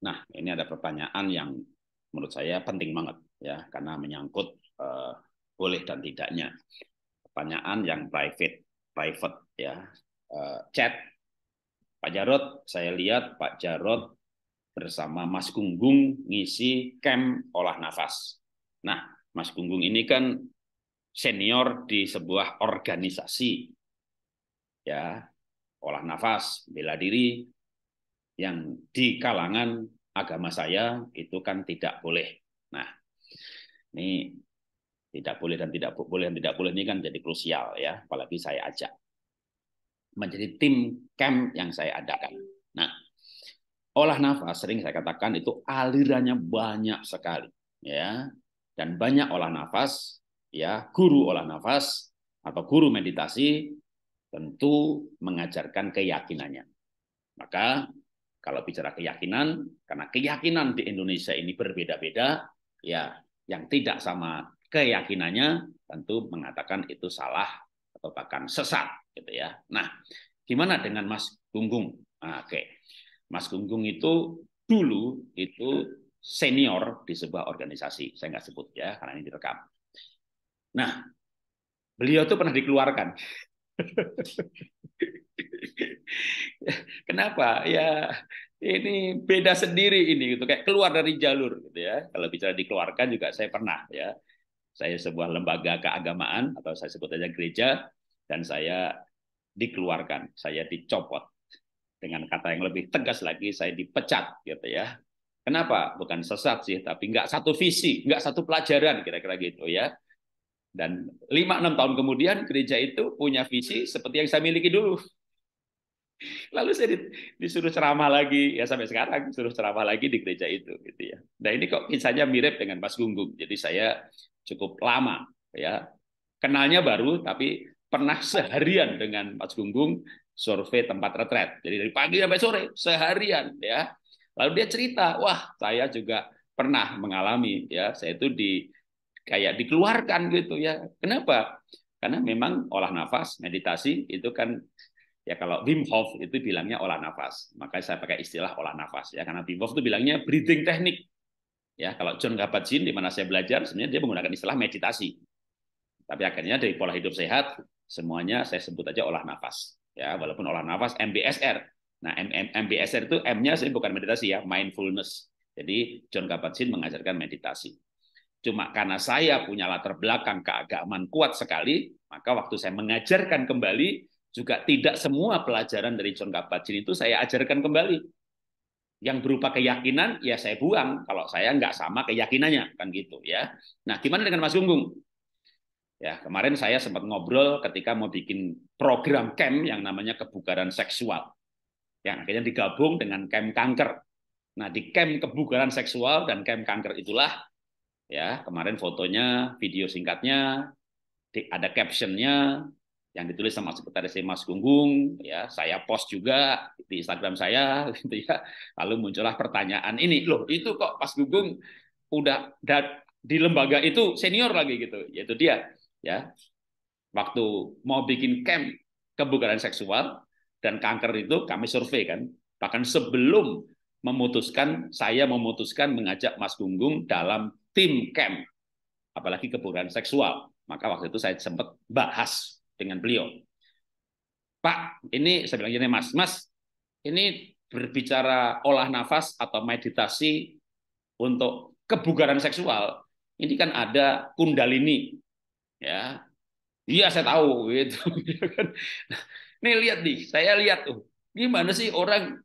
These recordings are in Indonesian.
Nah, ini ada pertanyaan yang menurut saya penting banget ya karena menyangkut uh, boleh dan tidaknya. Pertanyaan yang private, private ya. Uh, chat Pak Jarot, saya lihat Pak Jarot bersama Mas Gunggung ngisi camp olah nafas. Nah, Mas Gunggung ini kan senior di sebuah organisasi ya olah nafas bela diri yang di kalangan agama saya itu kan tidak boleh. Nah, ini tidak boleh dan tidak boleh dan tidak boleh ini kan jadi krusial ya, apalagi saya ajak menjadi tim camp yang saya adakan. Nah, olah nafas sering saya katakan itu alirannya banyak sekali ya dan banyak olah nafas ya guru olah nafas atau guru meditasi tentu mengajarkan keyakinannya. Maka kalau bicara keyakinan, karena keyakinan di Indonesia ini berbeda-beda, ya yang tidak sama keyakinannya tentu mengatakan itu salah atau bahkan sesat gitu ya. Nah, gimana dengan Mas Gunggung? Nah, Oke. Okay. Mas Gunggung itu dulu itu senior di sebuah organisasi. Saya nggak sebut ya karena ini direkam. Nah, beliau itu pernah dikeluarkan. Kenapa? Ya ini beda sendiri ini gitu kayak keluar dari jalur gitu ya kalau bicara dikeluarkan juga saya pernah ya saya sebuah lembaga keagamaan atau saya sebut aja gereja dan saya dikeluarkan saya dicopot dengan kata yang lebih tegas lagi saya dipecat gitu ya kenapa bukan sesat sih tapi nggak satu visi nggak satu pelajaran kira-kira gitu ya dan lima enam tahun kemudian gereja itu punya visi seperti yang saya miliki dulu Lalu saya disuruh ceramah lagi, ya sampai sekarang disuruh ceramah lagi di gereja itu, gitu ya. Nah ini kok kisahnya mirip dengan Mas Gunggung, jadi saya cukup lama, ya kenalnya baru, tapi pernah seharian dengan Mas Gunggung survei tempat retret. Jadi dari pagi sampai sore seharian, ya. Lalu dia cerita, wah saya juga pernah mengalami, ya saya itu di kayak dikeluarkan gitu ya. Kenapa? Karena memang olah nafas, meditasi itu kan Ya kalau Wim Hof itu bilangnya olah nafas. Makanya saya pakai istilah olah nafas ya karena Wim Hof itu bilangnya breathing teknik. Ya kalau John Kabat-Zinn di mana saya belajar sebenarnya dia menggunakan istilah meditasi. Tapi akhirnya dari pola hidup sehat semuanya saya sebut aja olah nafas. Ya walaupun olah nafas MBSR. Nah MBSR itu M-nya saya bukan meditasi ya mindfulness. Jadi John Kabat-Zinn mengajarkan meditasi. Cuma karena saya punya latar belakang keagamaan kuat sekali, maka waktu saya mengajarkan kembali, juga tidak semua pelajaran dari John Kabat-Zinn itu saya ajarkan kembali. Yang berupa keyakinan ya saya buang kalau saya nggak sama keyakinannya kan gitu ya. Nah gimana dengan Mas Gunggung? Ya kemarin saya sempat ngobrol ketika mau bikin program camp yang namanya kebugaran seksual yang akhirnya digabung dengan camp kanker. Nah di camp kebugaran seksual dan camp kanker itulah ya kemarin fotonya, video singkatnya, ada captionnya, yang ditulis sama sekretaris saya Mas Gunggung ya saya post juga di Instagram saya gitu ya lalu muncullah pertanyaan ini loh itu kok Mas Gunggung udah di lembaga itu senior lagi gitu yaitu dia ya waktu mau bikin camp kebugaran seksual dan kanker itu kami survei kan bahkan sebelum memutuskan saya memutuskan mengajak Mas Gunggung dalam tim camp apalagi kebugaran seksual maka waktu itu saya sempat bahas dengan beliau. Pak, ini saya bilang gini Mas, Mas, ini berbicara olah nafas atau meditasi untuk kebugaran seksual, ini kan ada kundalini, ya. Iya saya tahu gitu. Nih lihat nih, saya lihat tuh, gimana sih orang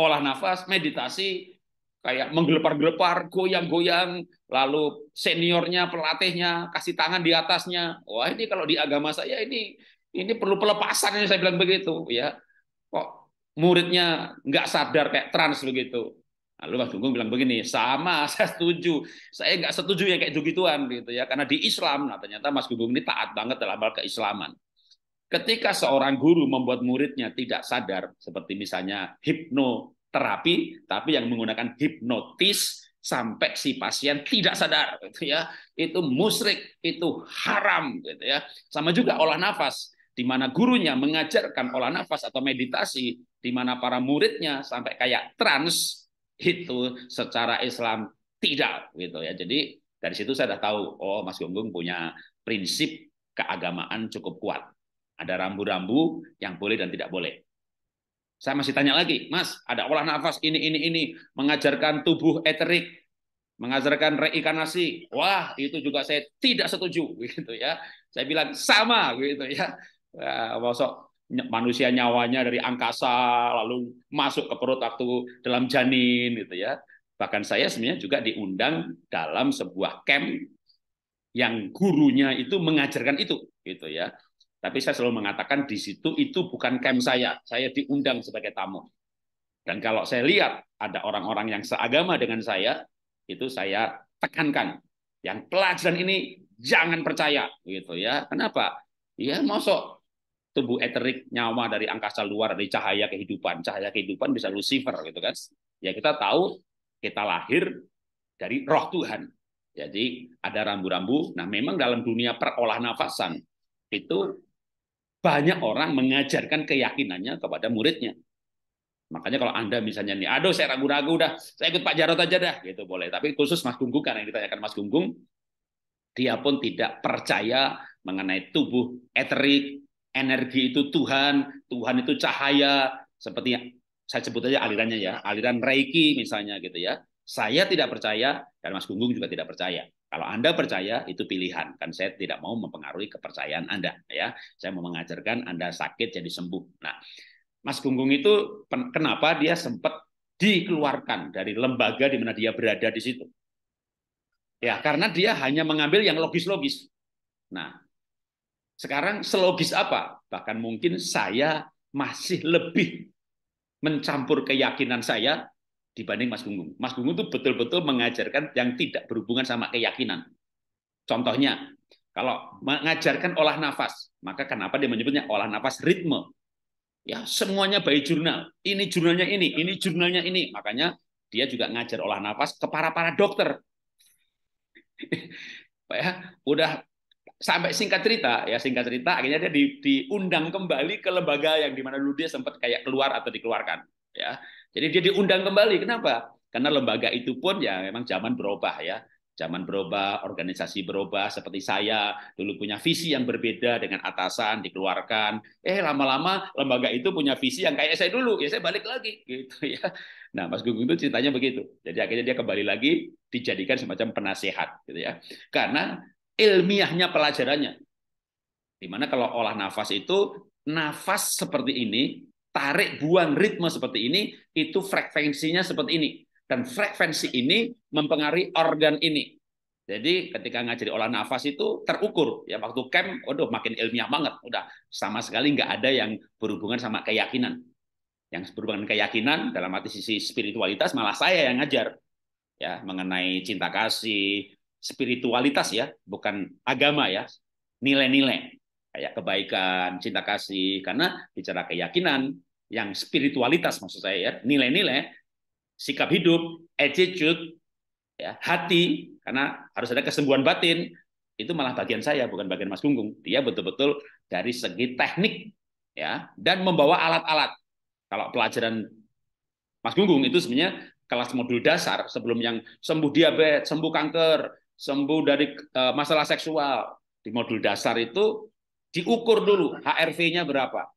olah nafas, meditasi kayak menggelepar-gelepar, goyang-goyang, lalu seniornya, pelatihnya kasih tangan di atasnya. Wah, ini kalau di agama saya ini ini perlu pelepasan ini saya bilang begitu, ya. Kok muridnya nggak sadar kayak trans begitu. Lalu Mas Gunggung bilang begini, sama, saya setuju. Saya nggak setuju yang kayak begituan gitu ya, karena di Islam, nah ternyata Mas Gunggung ini taat banget dalam hal keislaman. Ketika seorang guru membuat muridnya tidak sadar, seperti misalnya hipno terapi, tapi yang menggunakan hipnotis sampai si pasien tidak sadar gitu ya itu musrik itu haram gitu ya sama juga olah nafas di mana gurunya mengajarkan olah nafas atau meditasi di mana para muridnya sampai kayak trans itu secara Islam tidak gitu ya jadi dari situ saya sudah tahu oh Mas Gunggung punya prinsip keagamaan cukup kuat ada rambu-rambu yang boleh dan tidak boleh saya masih tanya lagi, Mas, ada olah nafas ini, ini, ini, mengajarkan tubuh eterik, mengajarkan reinkarnasi. Wah, itu juga saya tidak setuju, gitu ya. Saya bilang sama, gitu ya. Masuk manusia nyawanya dari angkasa, lalu masuk ke perut waktu dalam janin, gitu ya. Bahkan saya sebenarnya juga diundang dalam sebuah camp yang gurunya itu mengajarkan itu, gitu ya. Tapi saya selalu mengatakan di situ itu bukan camp saya. Saya diundang sebagai tamu. Dan kalau saya lihat ada orang-orang yang seagama dengan saya, itu saya tekankan. Yang pelajaran ini jangan percaya, gitu ya. Kenapa? Ya, mosok tubuh eterik nyawa dari angkasa luar dari cahaya kehidupan. Cahaya kehidupan bisa Lucifer gitu kan. Ya kita tahu kita lahir dari roh Tuhan. Jadi ada rambu-rambu. Nah memang dalam dunia perolah nafasan itu banyak orang mengajarkan keyakinannya kepada muridnya. Makanya kalau Anda misalnya nih, aduh saya ragu-ragu udah, saya ikut Pak Jarot aja dah, gitu boleh. Tapi khusus Mas Gunggung karena yang ditanyakan Mas Gunggung, dia pun tidak percaya mengenai tubuh eterik, energi itu Tuhan, Tuhan itu cahaya, seperti saya sebut aja alirannya ya, aliran Reiki misalnya gitu ya. Saya tidak percaya dan Mas Gunggung juga tidak percaya. Kalau Anda percaya itu pilihan, kan saya tidak mau mempengaruhi kepercayaan Anda ya. Saya mau mengajarkan Anda sakit jadi sembuh. Nah, Mas Gunggung itu kenapa dia sempat dikeluarkan dari lembaga di mana dia berada di situ? Ya, karena dia hanya mengambil yang logis-logis. Nah, sekarang selogis apa? Bahkan mungkin saya masih lebih mencampur keyakinan saya dibanding Mas Gunggung. Mas Gunggung itu betul-betul mengajarkan yang tidak berhubungan sama keyakinan. Contohnya, kalau mengajarkan olah nafas, maka kenapa dia menyebutnya olah nafas ritme? Ya, semuanya by jurnal. Ini jurnalnya ini, ini jurnalnya ini. Makanya dia juga ngajar olah nafas ke para-para dokter. ya, udah sampai singkat cerita ya singkat cerita akhirnya dia diundang kembali ke lembaga yang dimana dulu dia sempat kayak keluar atau dikeluarkan ya. Jadi dia diundang kembali. Kenapa? Karena lembaga itu pun ya memang zaman berubah ya. Zaman berubah, organisasi berubah. Seperti saya dulu punya visi yang berbeda dengan atasan dikeluarkan. Eh lama-lama lembaga itu punya visi yang kayak saya dulu. Ya saya balik lagi gitu ya. Nah Mas Gugung itu ceritanya begitu. Jadi akhirnya dia kembali lagi dijadikan semacam penasehat gitu ya. Karena ilmiahnya pelajarannya. Dimana kalau olah nafas itu nafas seperti ini tarik buang ritme seperti ini itu frekuensinya seperti ini dan frekuensi ini mempengaruhi organ ini. Jadi ketika ngajari olah nafas itu terukur ya waktu camp, waduh makin ilmiah banget, udah sama sekali nggak ada yang berhubungan sama keyakinan. Yang berhubungan keyakinan dalam arti sisi spiritualitas malah saya yang ngajar ya mengenai cinta kasih, spiritualitas ya, bukan agama ya, nilai-nilai kayak kebaikan, cinta kasih, karena bicara keyakinan, yang spiritualitas maksud saya ya, nilai-nilai, sikap hidup, attitude, ya, hati, karena harus ada kesembuhan batin, itu malah bagian saya bukan bagian Mas Gunggung. Dia betul-betul dari segi teknik ya dan membawa alat-alat. Kalau pelajaran Mas Gunggung itu sebenarnya kelas modul dasar sebelum yang sembuh diabetes, sembuh kanker, sembuh dari eh, masalah seksual. Di modul dasar itu diukur dulu HRV-nya berapa.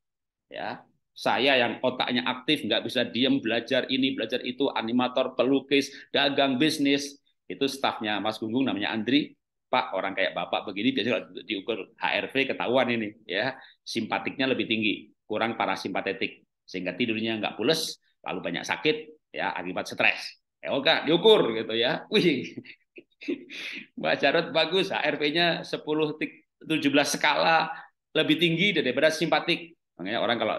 Ya, saya yang otaknya aktif nggak bisa diam belajar ini belajar itu animator pelukis dagang bisnis itu stafnya Mas Gunggung namanya Andri Pak orang kayak bapak begini biasanya diukur HRV ketahuan ini ya simpatiknya lebih tinggi kurang parasimpatetik sehingga tidurnya nggak pules lalu banyak sakit ya akibat stres ya oke diukur gitu ya wih Mbak Jarod bagus HRV-nya sepuluh tik 17 skala lebih tinggi daripada simpatik. Makanya orang kalau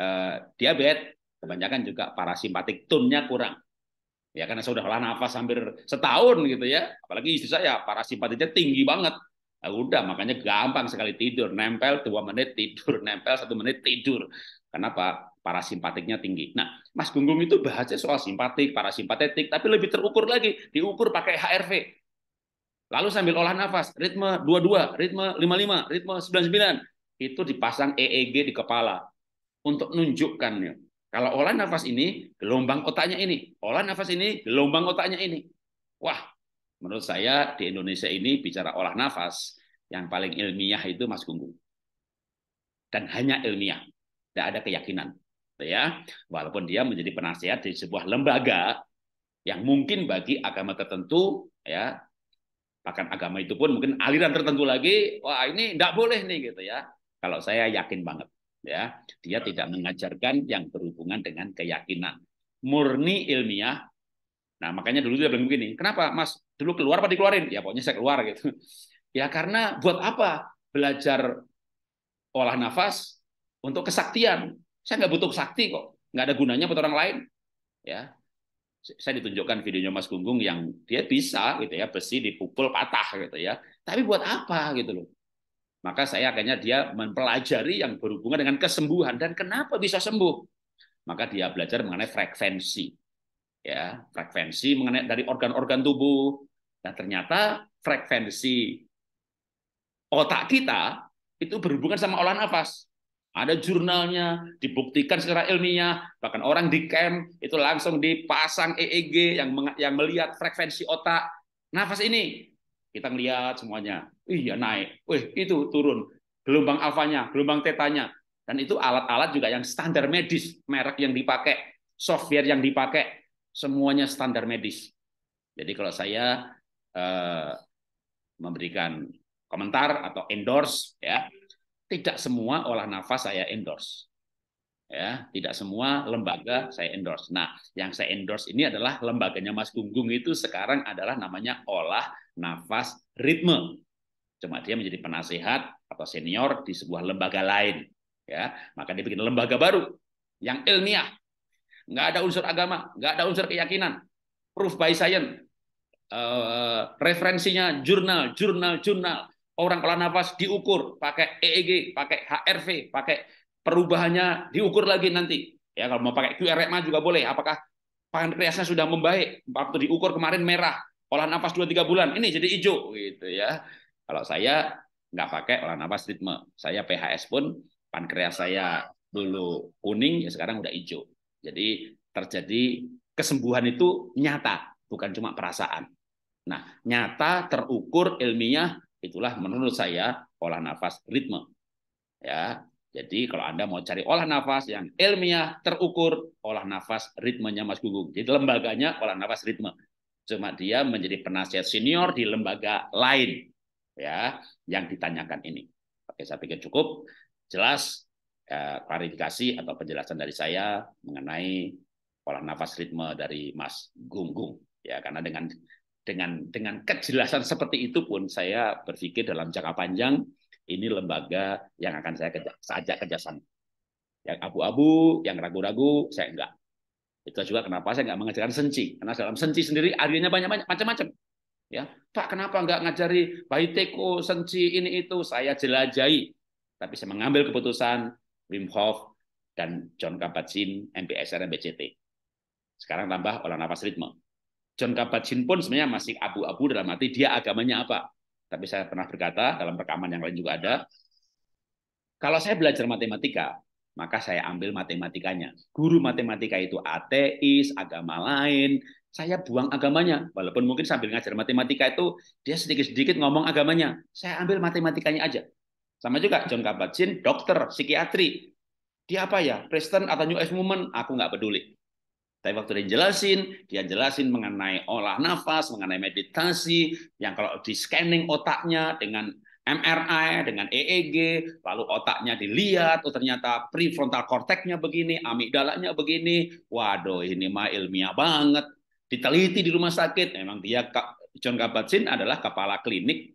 eh, diabetes kebanyakan juga parasimpatik tone-nya kurang. Ya karena sudah olah nafas hampir setahun gitu ya. Apalagi istri saya parasimpatiknya tinggi banget. Nah, udah makanya gampang sekali tidur, nempel dua menit tidur, nempel satu menit tidur. Kenapa? Parasimpatiknya tinggi. Nah, Mas Gunggung itu bahasnya soal simpatik, parasimpatetik, tapi lebih terukur lagi, diukur pakai HRV, Lalu sambil olah nafas, ritme 22, ritme 55, ritme 99. Itu dipasang EEG di kepala untuk nunjukkannya. Kalau olah nafas ini, gelombang otaknya ini. Olah nafas ini, gelombang otaknya ini. Wah, menurut saya di Indonesia ini bicara olah nafas, yang paling ilmiah itu Mas Gunggung. Dan hanya ilmiah, tidak ada keyakinan. Ya, walaupun dia menjadi penasihat di sebuah lembaga yang mungkin bagi agama tertentu ya bahkan agama itu pun mungkin aliran tertentu lagi wah ini tidak boleh nih gitu ya kalau saya yakin banget ya dia tidak mengajarkan yang berhubungan dengan keyakinan murni ilmiah nah makanya dulu dia bilang begini kenapa mas dulu keluar apa dikeluarin ya pokoknya saya keluar gitu ya karena buat apa belajar olah nafas untuk kesaktian saya nggak butuh sakti kok nggak ada gunanya buat orang lain ya saya ditunjukkan videonya Mas Gunggung yang dia bisa gitu ya besi dipukul patah gitu ya tapi buat apa gitu loh maka saya akhirnya dia mempelajari yang berhubungan dengan kesembuhan dan kenapa bisa sembuh maka dia belajar mengenai frekuensi ya frekuensi mengenai dari organ-organ tubuh dan nah, ternyata frekuensi otak kita itu berhubungan sama olah nafas ada jurnalnya, dibuktikan secara ilmiah, bahkan orang di camp itu langsung dipasang EEG yang yang melihat frekuensi otak. Nafas ini kita melihat semuanya. Iya naik. Wih, itu turun. Gelombang alfanya, gelombang tetanya. Dan itu alat-alat juga yang standar medis, merek yang dipakai, software yang dipakai, semuanya standar medis. Jadi kalau saya eh, memberikan komentar atau endorse ya tidak semua olah nafas saya endorse. Ya, tidak semua lembaga saya endorse. Nah, yang saya endorse ini adalah lembaganya Mas Gunggung itu sekarang adalah namanya olah nafas ritme. Cuma dia menjadi penasehat atau senior di sebuah lembaga lain. Ya, maka dia bikin lembaga baru yang ilmiah. Nggak ada unsur agama, nggak ada unsur keyakinan. Proof by science. Uh, referensinya jurnal, jurnal, jurnal orang olah nafas diukur pakai EEG, pakai HRV, pakai perubahannya diukur lagi nanti. Ya kalau mau pakai QRMA juga boleh. Apakah pankreasnya sudah membaik? Waktu diukur kemarin merah, olah nafas 2-3 bulan, ini jadi hijau gitu ya. Kalau saya nggak pakai olah nafas ritme. Saya PHS pun pankreas saya dulu kuning, ya sekarang udah hijau. Jadi terjadi kesembuhan itu nyata, bukan cuma perasaan. Nah, nyata terukur ilmiah Itulah menurut saya olah nafas ritme. Ya, jadi kalau Anda mau cari olah nafas yang ilmiah, terukur, olah nafas ritmenya Mas Gugung. Jadi lembaganya olah nafas ritme. Cuma dia menjadi penasihat senior di lembaga lain ya yang ditanyakan ini. Oke, saya pikir cukup jelas ya, klarifikasi atau penjelasan dari saya mengenai olah nafas ritme dari Mas Gunggung ya karena dengan dengan dengan kejelasan seperti itu pun saya berpikir dalam jangka panjang ini lembaga yang akan saya kerja, saja Yang abu-abu, yang ragu-ragu, saya enggak. Itu juga kenapa saya enggak mengajarkan senci. Karena dalam senci sendiri arinya banyak-banyak macam-macam. Ya, Pak, kenapa enggak ngajari baiteko, senci ini itu saya jelajahi. Tapi saya mengambil keputusan Wim Hof dan John Kabat-Zinn, MPSR, bct Sekarang tambah olah nafas ritme. John Kabat-Zinn pun sebenarnya masih abu-abu dalam arti dia agamanya apa. Tapi saya pernah berkata dalam rekaman yang lain juga ada, kalau saya belajar matematika, maka saya ambil matematikanya. Guru matematika itu ateis, agama lain, saya buang agamanya. Walaupun mungkin sambil ngajar matematika itu dia sedikit-sedikit ngomong agamanya. Saya ambil matematikanya aja. Sama juga John Kabat-Zinn, dokter, psikiatri. Dia apa ya? Kristen atau New Age Movement? Aku nggak peduli. Tapi waktu dia jelasin, dia jelasin mengenai olah nafas, mengenai meditasi, yang kalau di scanning otaknya dengan MRI, dengan EEG, lalu otaknya dilihat, oh ternyata prefrontal cortexnya begini, amigdalanya begini, waduh ini mah ilmiah banget. Diteliti di rumah sakit, memang dia John Kabat-Zinn adalah kepala klinik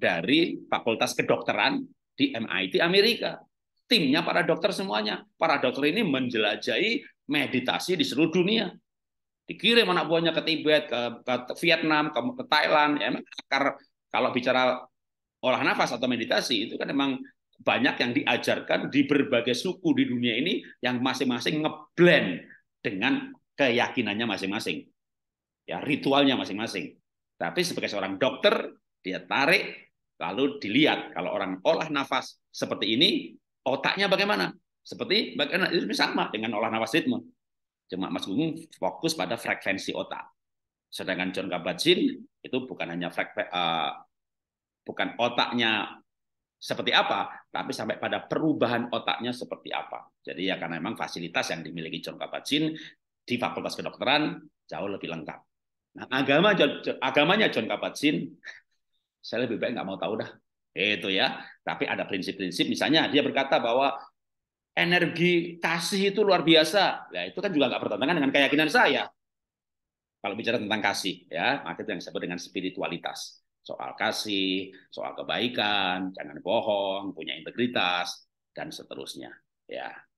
dari Fakultas Kedokteran di MIT Amerika timnya para dokter semuanya. Para dokter ini menjelajahi meditasi di seluruh dunia. Dikirim anak buahnya ke Tibet, ke, ke Vietnam, ke, ke Thailand. Ya, emang akar kalau bicara olah nafas atau meditasi itu kan memang banyak yang diajarkan di berbagai suku di dunia ini yang masing-masing ngeblend dengan keyakinannya masing-masing. Ya, ritualnya masing-masing. Tapi sebagai seorang dokter, dia tarik lalu dilihat kalau orang olah nafas seperti ini otaknya bagaimana? Seperti bagaimana itu sama dengan olah nafas ritme. Cuma Mas Gunggung fokus pada frekuensi otak. Sedangkan John kabat itu bukan hanya frekuensi uh, eh, bukan otaknya seperti apa, tapi sampai pada perubahan otaknya seperti apa. Jadi ya karena memang fasilitas yang dimiliki John kabat di Fakultas Kedokteran jauh lebih lengkap. Nah, agama agamanya John kabat saya lebih baik nggak mau tahu dah. Itu ya. Tapi ada prinsip-prinsip misalnya dia berkata bahwa energi kasih itu luar biasa. ya itu kan juga nggak bertentangan dengan keyakinan saya. Kalau bicara tentang kasih, ya, maka itu yang disebut dengan spiritualitas. Soal kasih, soal kebaikan, jangan bohong, punya integritas, dan seterusnya. Ya,